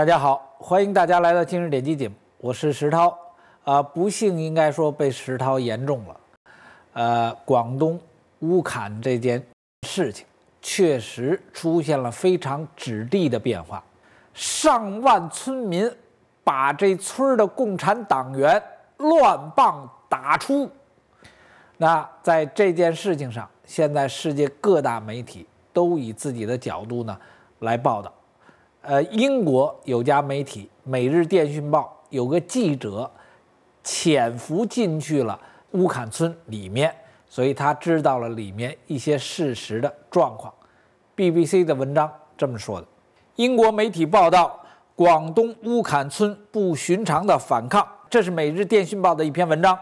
大家好，欢迎大家来到今日点击目，我是石涛啊，不幸应该说被石涛言中了。呃，广东乌坎这件事情确实出现了非常质地的变化，上万村民把这村的共产党员乱棒打出。那在这件事情上，现在世界各大媒体都以自己的角度呢来报道。呃，英国有家媒体《每日电讯报》有个记者，潜伏进去了乌坎村里面，所以他知道了里面一些事实的状况。BBC 的文章这么说的：英国媒体报道，广东乌坎村不寻常的反抗。这是《每日电讯报》的一篇文章。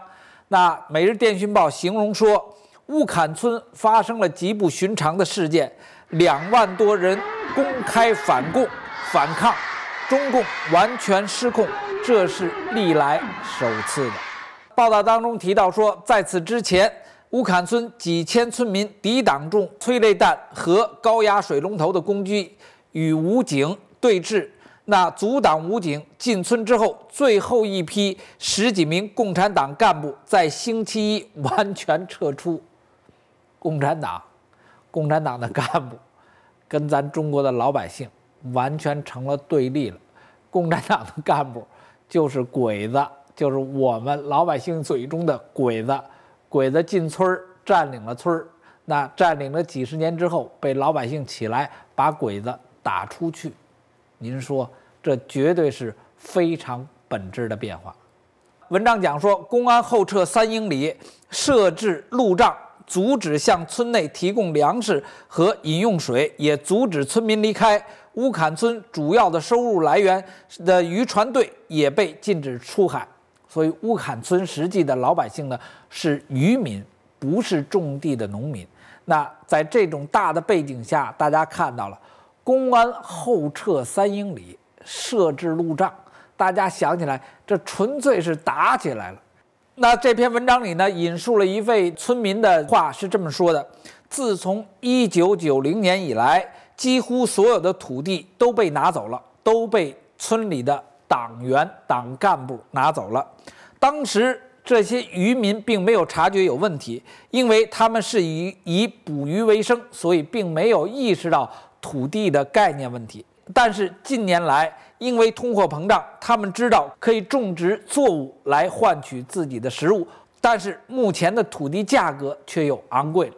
那《每日电讯报》形容说，乌坎村发生了极不寻常的事件，两万多人。公开反共、反抗中共完全失控，这是历来首次的报道。当中提到说，在此之前，乌坎村几千村民抵挡住催泪弹和高压水龙头的攻击，与武警对峙。那阻挡武警进村之后，最后一批十几名共产党干部在星期一完全撤出。共产党，共产党的干部。跟咱中国的老百姓完全成了对立了，共产党的干部就是鬼子，就是我们老百姓嘴中的鬼子。鬼子进村占领了村那占领了几十年之后，被老百姓起来把鬼子打出去。您说这绝对是非常本质的变化。文章讲说，公安后撤三英里，设置路障。阻止向村内提供粮食和饮用水，也阻止村民离开乌坎村。主要的收入来源的渔船队也被禁止出海。所以，乌坎村实际的老百姓呢是渔民，不是种地的农民。那在这种大的背景下，大家看到了公安后撤三英里，设置路障。大家想起来，这纯粹是打起来了。那这篇文章里呢，引述了一位村民的话是这么说的：“自从一九九零年以来，几乎所有的土地都被拿走了，都被村里的党员、党干部拿走了。当时这些渔民并没有察觉有问题，因为他们是以以捕鱼为生，所以并没有意识到土地的概念问题。但是近年来，”因为通货膨胀，他们知道可以种植作物来换取自己的食物，但是目前的土地价格却又昂贵，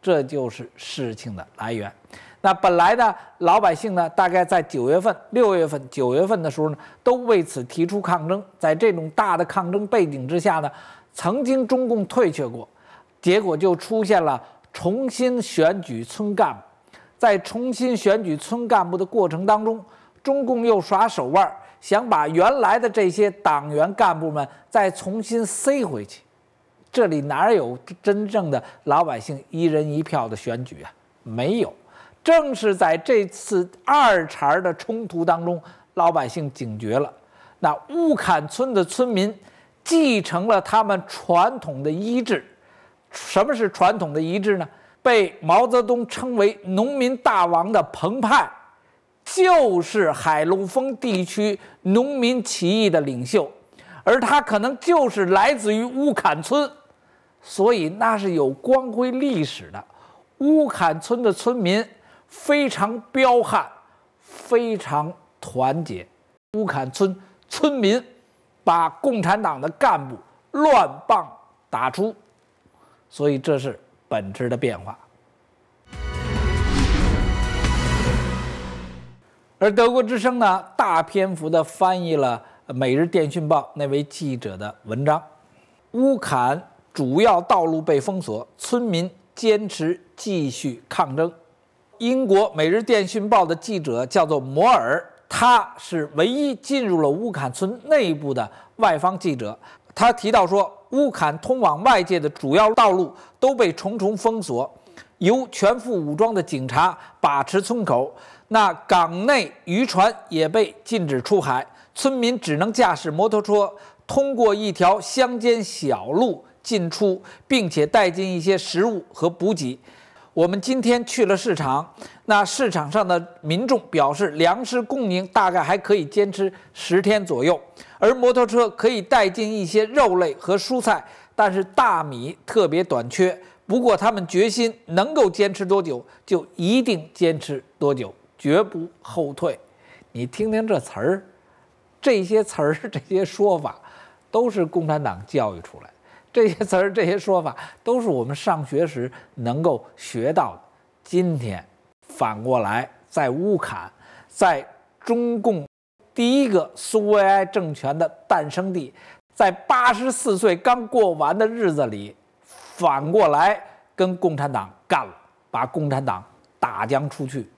这就是事情的来源。那本来呢，老百姓呢，大概在九月份、六月份、九月份的时候呢，都为此提出抗争。在这种大的抗争背景之下呢，曾经中共退却过，结果就出现了重新选举村干部。在重新选举村干部的过程当中。中共又耍手腕，想把原来的这些党员干部们再重新塞回去。这里哪有真正的老百姓一人一票的选举啊？没有。正是在这次二茬的冲突当中，老百姓警觉了。那乌坎村的村民继承了他们传统的遗志。什么是传统的遗志呢？被毛泽东称为“农民大王”的彭湃。就是海陆丰地区农民起义的领袖，而他可能就是来自于乌坎村，所以那是有光辉历史的。乌坎村的村民非常彪悍，非常团结。乌坎村村民把共产党的干部乱棒打出，所以这是本质的变化。而德国之声呢，大篇幅地翻译了《每日电讯报》那位记者的文章。乌坎主要道路被封锁，村民坚持继续抗争。英国《每日电讯报》的记者叫做摩尔，他是唯一进入了乌坎村内部的外方记者。他提到说，乌坎通往外界的主要道路都被重重封锁，由全副武装的警察把持村口。那港内渔船也被禁止出海，村民只能驾驶摩托车通过一条乡间小路进出，并且带进一些食物和补给。我们今天去了市场，那市场上的民众表示，粮食供应大概还可以坚持十天左右，而摩托车可以带进一些肉类和蔬菜，但是大米特别短缺。不过他们决心能够坚持多久就一定坚持多久。绝不后退，你听听这词儿，这些词儿、这些说法，都是共产党教育出来。这些词儿、这些说法，都是我们上学时能够学到的。今天，反过来在乌坎，在中共第一个苏维埃政权的诞生地，在八十四岁刚过完的日子里，反过来跟共产党干了，把共产党打将出去。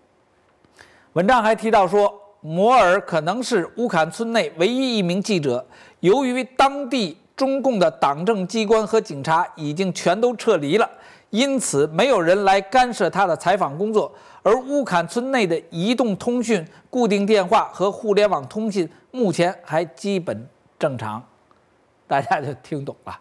文章还提到说，摩尔可能是乌坎村内唯一一名记者。由于当地中共的党政机关和警察已经全都撤离了，因此没有人来干涉他的采访工作。而乌坎村内的移动通讯、固定电话和互联网通信目前还基本正常。大家就听懂了。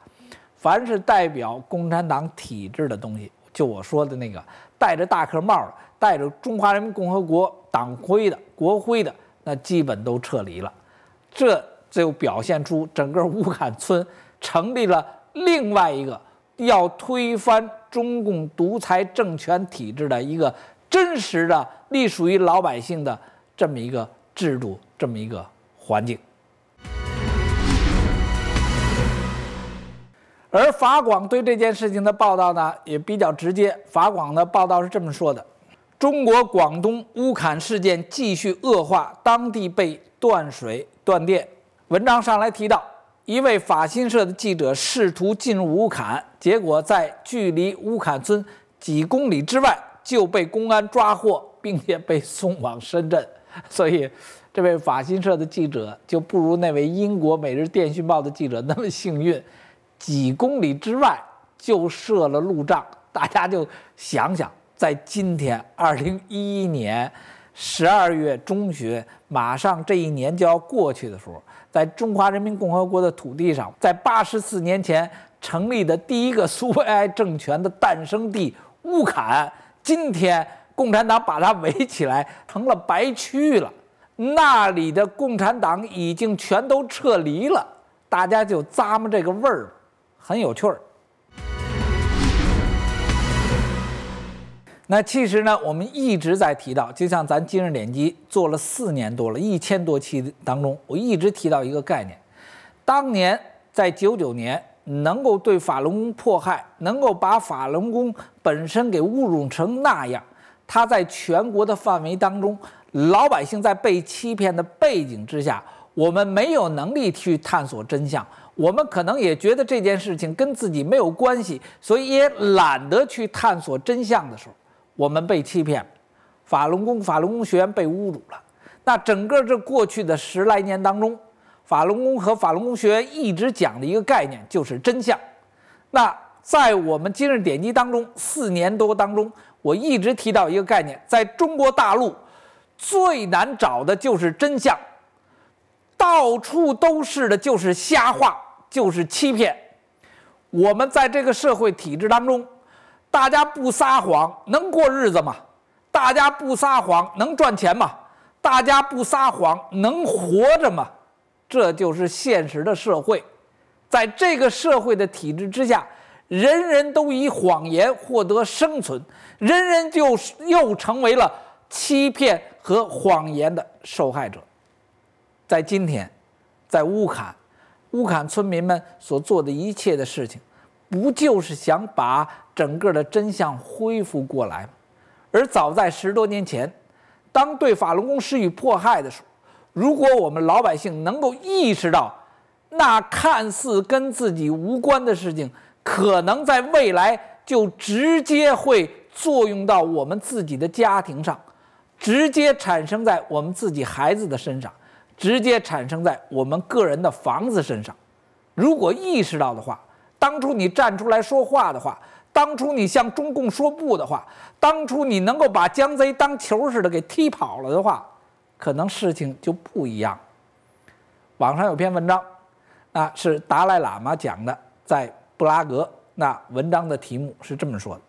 凡是代表共产党体制的东西，就我说的那个戴着大壳帽、戴着中华人民共和国。党徽的、国徽的，那基本都撤离了，这就表现出整个乌坎村成立了另外一个要推翻中共独裁政权体制的一个真实的隶属于老百姓的这么一个制度，这么一个环境。而法广对这件事情的报道呢，也比较直接。法广的报道是这么说的。中国广东乌坎事件继续恶化，当地被断水断电。文章上来提到，一位法新社的记者试图进入乌坎，结果在距离乌坎村几公里之外就被公安抓获，并且被送往深圳。所以，这位法新社的记者就不如那位英国《每日电讯报》的记者那么幸运，几公里之外就设了路障。大家就想想。在今天，二零一一年十二月中旬，马上这一年就要过去的时候，在中华人民共和国的土地上，在八十四年前成立的第一个苏维埃政权的诞生地乌坎，今天共产党把它围起来成了白区了。那里的共产党已经全都撤离了，大家就咂摸这个味儿，很有趣儿。那其实呢，我们一直在提到，就像咱今日点击做了四年多了，一千多期当中，我一直提到一个概念：当年在九九年能够对法轮功迫害，能够把法轮功本身给侮辱成那样，它在全国的范围当中，老百姓在被欺骗的背景之下，我们没有能力去探索真相，我们可能也觉得这件事情跟自己没有关系，所以也懒得去探索真相的时候。我们被欺骗，法轮功、法轮功学员被侮辱了。那整个这过去的十来年当中，法轮功和法轮功学员一直讲的一个概念就是真相。那在我们今日点击当中，四年多当中，我一直提到一个概念：在中国大陆最难找的就是真相，到处都是的就是瞎话，就是欺骗。我们在这个社会体制当中。大家不撒谎能过日子吗？大家不撒谎能赚钱吗？大家不撒谎能活着吗？这就是现实的社会，在这个社会的体制之下，人人都以谎言获得生存，人人就又成为了欺骗和谎言的受害者。在今天，在乌坎，乌坎村民们所做的一切的事情，不就是想把？整个的真相恢复过来，而早在十多年前，当对法轮功施予迫害的时候，如果我们老百姓能够意识到，那看似跟自己无关的事情，可能在未来就直接会作用到我们自己的家庭上，直接产生在我们自己孩子的身上，直接产生在我们个人的房子身上。如果意识到的话，当初你站出来说话的话。当初你向中共说不的话，当初你能够把江贼当球似的给踢跑了的话，可能事情就不一样。网上有篇文章，那是达赖喇嘛讲的，在布拉格。那文章的题目是这么说的：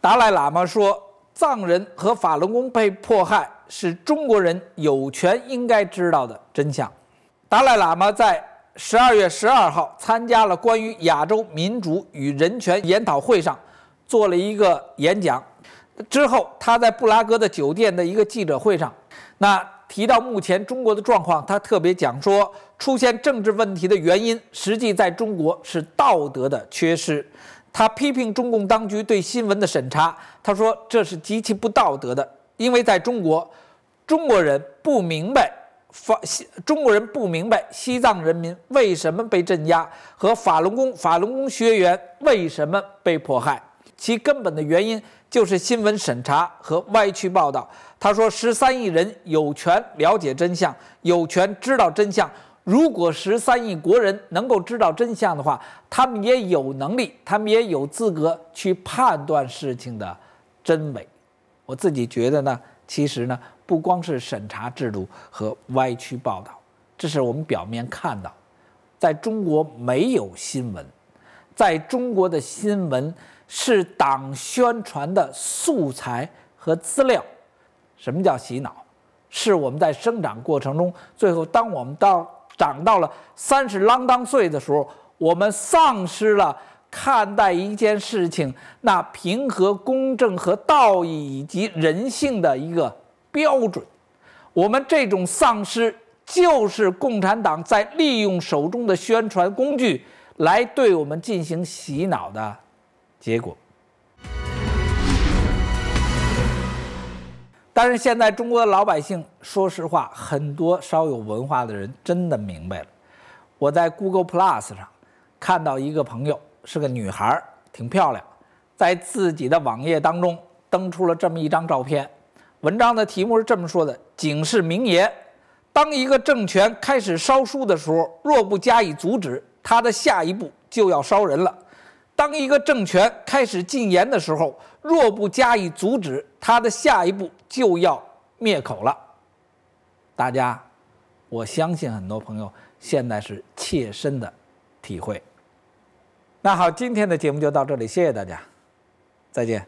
达赖喇嘛说，藏人和法轮功被迫害是中国人有权应该知道的真相。达赖喇嘛在。十二月十二号，参加了关于亚洲民主与人权研讨会上，做了一个演讲。之后，他在布拉格的酒店的一个记者会上，那提到目前中国的状况，他特别讲说，出现政治问题的原因，实际在中国是道德的缺失。他批评中共当局对新闻的审查，他说这是极其不道德的，因为在中国，中国人不明白。法西中国人不明白西藏人民为什么被镇压和法轮功法轮功学员为什么被迫害，其根本的原因就是新闻审查和歪曲报道。他说：“十三亿人有权了解真相，有权知道真相。如果十三亿国人能够知道真相的话，他们也有能力，他们也有资格去判断事情的真伪。”我自己觉得呢，其实呢。不光是审查制度和歪曲报道，这是我们表面看到，在中国没有新闻，在中国的新闻是党宣传的素材和资料。什么叫洗脑？是我们在生长过程中，最后当我们到长到了三十郎当岁的时候，我们丧失了看待一件事情那平和、公正和道义以及人性的一个。标准，我们这种丧失，就是共产党在利用手中的宣传工具来对我们进行洗脑的结果。但是现在，中国的老百姓，说实话，很多稍有文化的人真的明白了。我在 Google Plus 上看到一个朋友，是个女孩，挺漂亮，在自己的网页当中登出了这么一张照片。文章的题目是这么说的：“警示名言，当一个政权开始烧书的时候，若不加以阻止，他的下一步就要烧人了；当一个政权开始禁言的时候，若不加以阻止，他的下一步就要灭口了。”大家，我相信很多朋友现在是切身的体会。那好，今天的节目就到这里，谢谢大家，再见。